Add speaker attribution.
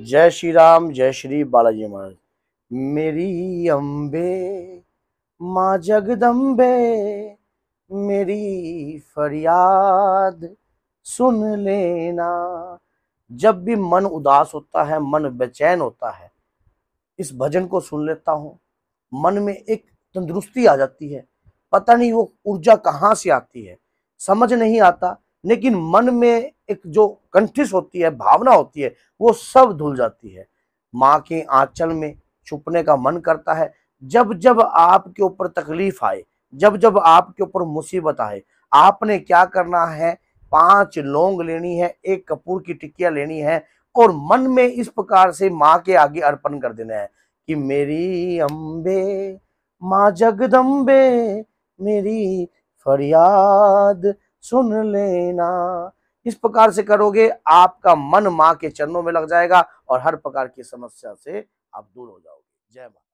Speaker 1: जय श्री राम जय श्री बालाजी महाराज मेरी अम्बे माँ जगदम्बे मेरी फरियाद सुन लेना जब भी मन उदास होता है मन बेचैन होता है इस भजन को सुन लेता हूँ मन में एक तंदुरुस्ती आ जाती है पता नहीं वो ऊर्जा कहाँ से आती है समझ नहीं आता लेकिन मन में एक जो कंठिस होती है भावना होती है वो सब धुल जाती है माँ के आंचल में छुपने का मन करता है जब जब आपके ऊपर तकलीफ आए जब जब आपके ऊपर मुसीबत आए आपने क्या करना है पांच लौंग लेनी है एक कपूर की टिकिया लेनी है और मन में इस प्रकार से माँ के आगे अर्पण कर देना है कि मेरी अम्बे
Speaker 2: माँ जगदम्बे मेरी फरियाद सुन लेना
Speaker 1: इस प्रकार से करोगे आपका मन माँ के चरणों में लग जाएगा और हर प्रकार की समस्या से आप दूर हो जाओगे जय मां